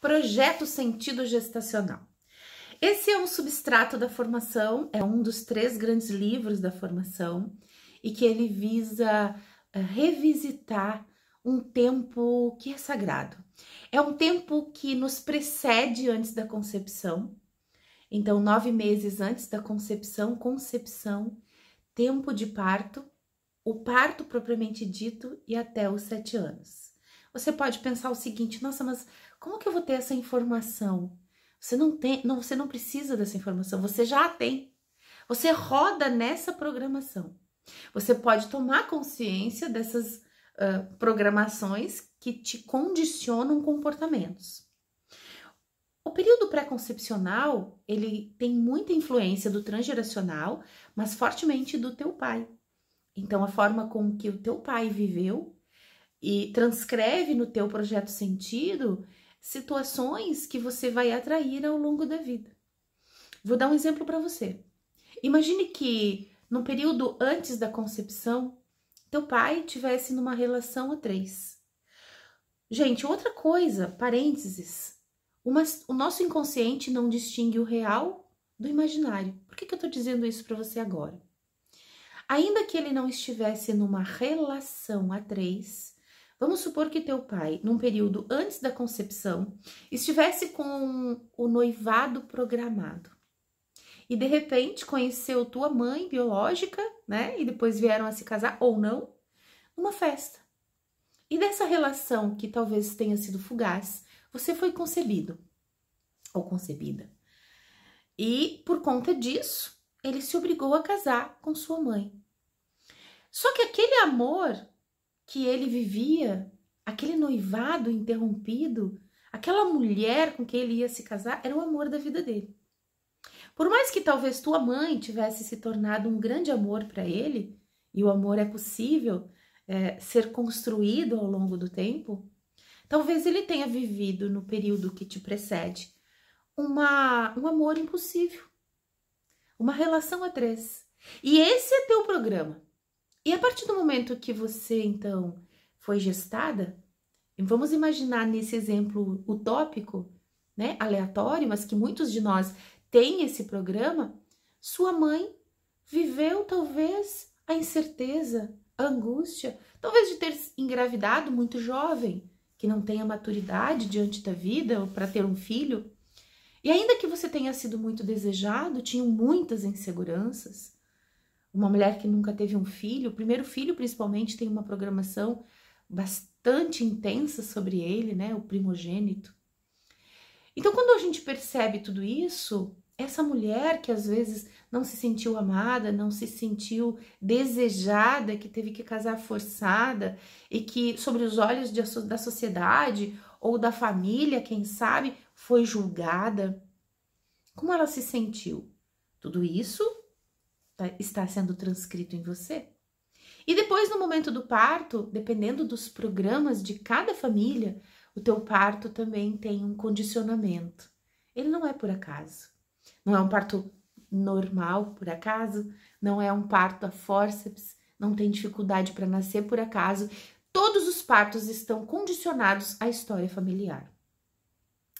projeto sentido gestacional. Esse é um substrato da formação, é um dos três grandes livros da formação e que ele visa eh, revisitar um tempo que é sagrado. É um tempo que nos precede antes da concepção. Então, nove meses antes da concepção, concepção, tempo de parto, o parto propriamente dito e até os sete anos. Você pode pensar o seguinte: nossa, mas como que eu vou ter essa informação? Você não tem, não, você não precisa dessa informação, você já a tem. Você roda nessa programação. Você pode tomar consciência dessas uh, programações que te condicionam comportamentos. O período pré-concepcional, ele tem muita influência do transgeracional, mas fortemente do teu pai. Então, a forma com que o teu pai viveu e transcreve no teu projeto sentido situações que você vai atrair ao longo da vida. Vou dar um exemplo para você. Imagine que no período antes da concepção, teu pai tivesse numa relação a três. Gente, outra coisa, parênteses, uma, o nosso inconsciente não distingue o real do imaginário. Por que, que eu estou dizendo isso para você agora? Ainda que ele não estivesse numa relação a três, Vamos supor que teu pai, num período antes da concepção, estivesse com o noivado programado. E de repente conheceu tua mãe biológica, né? E depois vieram a se casar ou não, numa festa. E dessa relação que talvez tenha sido fugaz, você foi concebido ou concebida. E por conta disso, ele se obrigou a casar com sua mãe. Só que aquele amor que ele vivia, aquele noivado interrompido, aquela mulher com quem ele ia se casar, era o amor da vida dele. Por mais que talvez tua mãe tivesse se tornado um grande amor para ele, e o amor é possível é, ser construído ao longo do tempo, talvez ele tenha vivido no período que te precede uma, um amor impossível, uma relação a três. E esse é teu programa. E a partir do momento que você, então, foi gestada, vamos imaginar nesse exemplo utópico, né, aleatório, mas que muitos de nós têm esse programa, sua mãe viveu talvez a incerteza, a angústia, talvez de ter engravidado muito jovem, que não tenha maturidade diante da vida para ter um filho. E ainda que você tenha sido muito desejado, tinham muitas inseguranças, uma mulher que nunca teve um filho, o primeiro filho principalmente tem uma programação bastante intensa sobre ele, né, o primogênito. Então, quando a gente percebe tudo isso, essa mulher que às vezes não se sentiu amada, não se sentiu desejada, que teve que casar forçada e que, sobre os olhos de, da sociedade ou da família, quem sabe, foi julgada, como ela se sentiu? Tudo isso Tá, está sendo transcrito em você. E depois, no momento do parto, dependendo dos programas de cada família, o teu parto também tem um condicionamento. Ele não é por acaso. Não é um parto normal por acaso, não é um parto a fórceps, não tem dificuldade para nascer por acaso. Todos os partos estão condicionados à história familiar.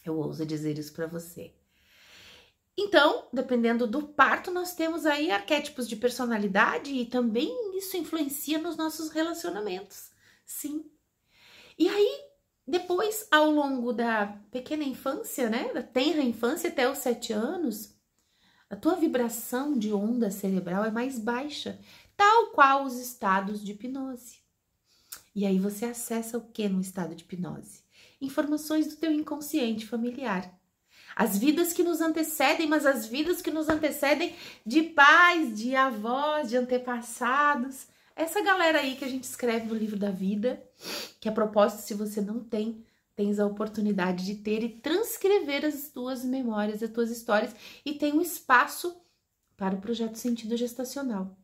Eu ouso dizer isso para você. Então, dependendo do parto, nós temos aí arquétipos de personalidade e também isso influencia nos nossos relacionamentos. Sim. E aí, depois, ao longo da pequena infância, né, da tenra infância até os sete anos, a tua vibração de onda cerebral é mais baixa, tal qual os estados de hipnose. E aí você acessa o que no estado de hipnose? Informações do teu inconsciente familiar as vidas que nos antecedem, mas as vidas que nos antecedem de pais, de avós, de antepassados. Essa galera aí que a gente escreve no livro da vida, que a propósito, se você não tem, tens a oportunidade de ter e transcrever as tuas memórias, as tuas histórias e tem um espaço para o projeto sentido gestacional.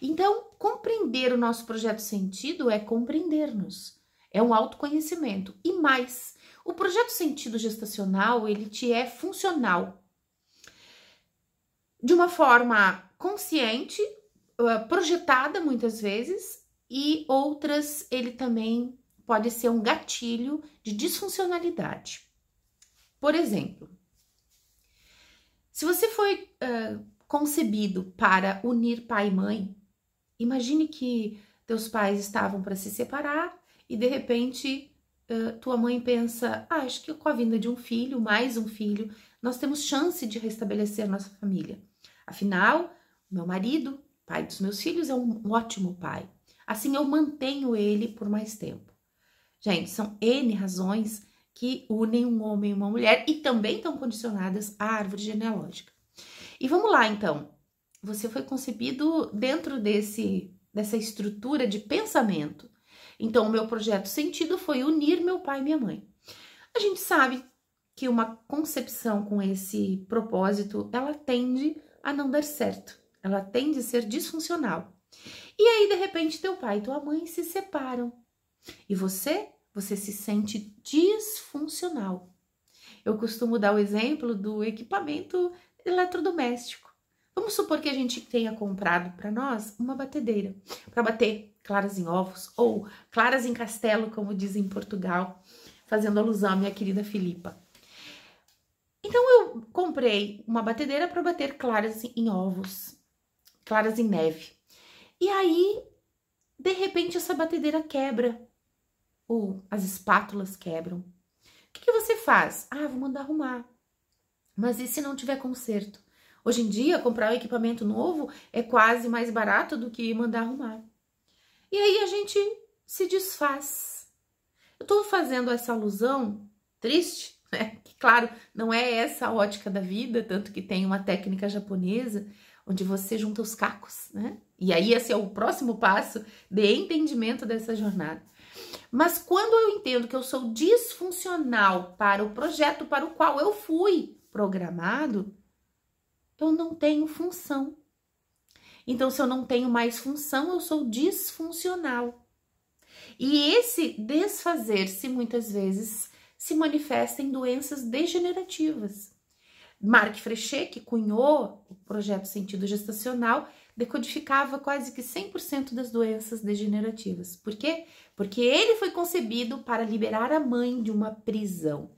Então, compreender o nosso projeto sentido é compreender-nos, é um autoconhecimento e mais o projeto sentido gestacional, ele te é funcional. De uma forma consciente, projetada muitas vezes, e outras ele também pode ser um gatilho de disfuncionalidade. Por exemplo, se você foi uh, concebido para unir pai e mãe, imagine que teus pais estavam para se separar e de repente tua mãe pensa, ah, acho que com a vinda de um filho, mais um filho, nós temos chance de restabelecer nossa família. Afinal, meu marido, pai dos meus filhos, é um ótimo pai. Assim eu mantenho ele por mais tempo. Gente, são N razões que unem um homem e uma mulher e também estão condicionadas à árvore genealógica. E vamos lá então. Você foi concebido dentro desse dessa estrutura de pensamento então, o meu projeto sentido foi unir meu pai e minha mãe. A gente sabe que uma concepção com esse propósito, ela tende a não dar certo. Ela tende a ser disfuncional. E aí, de repente, teu pai e tua mãe se separam. E você, você se sente disfuncional. Eu costumo dar o exemplo do equipamento eletrodoméstico. Vamos supor que a gente tenha comprado para nós uma batedeira para bater claras em ovos ou claras em castelo, como dizem em Portugal, fazendo alusão à minha querida Filipa. Então eu comprei uma batedeira para bater claras em ovos, claras em neve. E aí, de repente, essa batedeira quebra, ou as espátulas quebram. O que, que você faz? Ah, vou mandar arrumar. Mas e se não tiver conserto? Hoje em dia, comprar um equipamento novo é quase mais barato do que mandar arrumar. E aí a gente se desfaz. Eu estou fazendo essa alusão triste, né? Que, claro, não é essa a ótica da vida, tanto que tem uma técnica japonesa onde você junta os cacos, né? E aí esse é o próximo passo de entendimento dessa jornada. Mas quando eu entendo que eu sou disfuncional para o projeto para o qual eu fui programado, eu não tenho função então, se eu não tenho mais função, eu sou disfuncional. E esse desfazer-se muitas vezes se manifesta em doenças degenerativas. Marc Frechet, que cunhou o projeto Sentido Gestacional, decodificava quase que 100% das doenças degenerativas. Por quê? Porque ele foi concebido para liberar a mãe de uma prisão.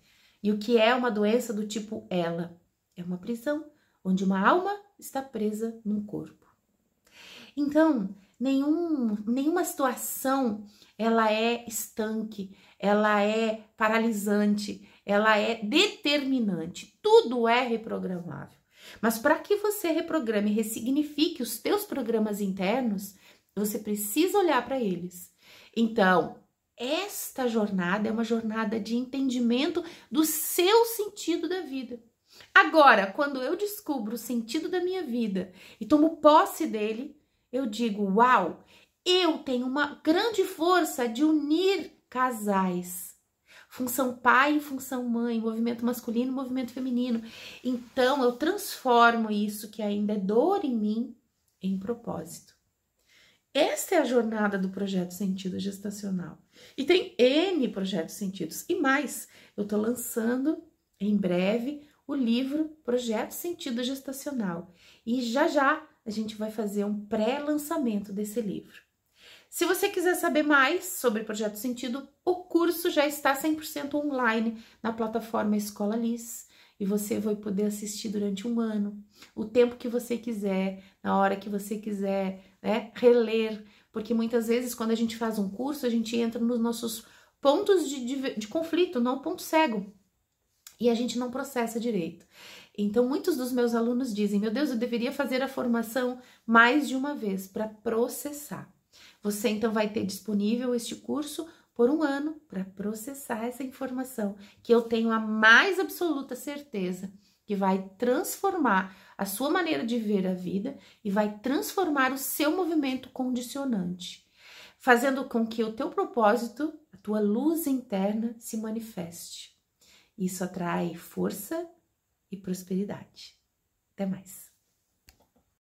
E o que é uma doença do tipo ela? É uma prisão onde uma alma está presa num corpo. Então, nenhum, nenhuma situação ela é estanque, ela é paralisante, ela é determinante. Tudo é reprogramável. Mas para que você reprograme e ressignifique os teus programas internos, você precisa olhar para eles. Então, esta jornada é uma jornada de entendimento do seu sentido da vida. Agora, quando eu descubro o sentido da minha vida e tomo posse dele, eu digo: Uau, eu tenho uma grande força de unir casais. Função pai e função mãe, movimento masculino e movimento feminino. Então eu transformo isso que ainda é dor em mim em propósito. Esta é a jornada do projeto Sentido Gestacional. E tem N projetos sentidos e mais. Eu estou lançando em breve o livro Projeto Sentido Gestacional. E já já a gente vai fazer um pré-lançamento desse livro. Se você quiser saber mais sobre o Projeto Sentido, o curso já está 100% online na plataforma Escola Liz e você vai poder assistir durante um ano, o tempo que você quiser, na hora que você quiser, né? Reler, porque muitas vezes quando a gente faz um curso, a gente entra nos nossos pontos de, de, de conflito, não ponto cego, e a gente não processa direito. Então, muitos dos meus alunos dizem: Meu Deus, eu deveria fazer a formação mais de uma vez para processar. Você então vai ter disponível este curso por um ano para processar essa informação, que eu tenho a mais absoluta certeza que vai transformar a sua maneira de ver a vida e vai transformar o seu movimento condicionante, fazendo com que o teu propósito, a tua luz interna se manifeste. Isso atrai força, e prosperidade. Até mais!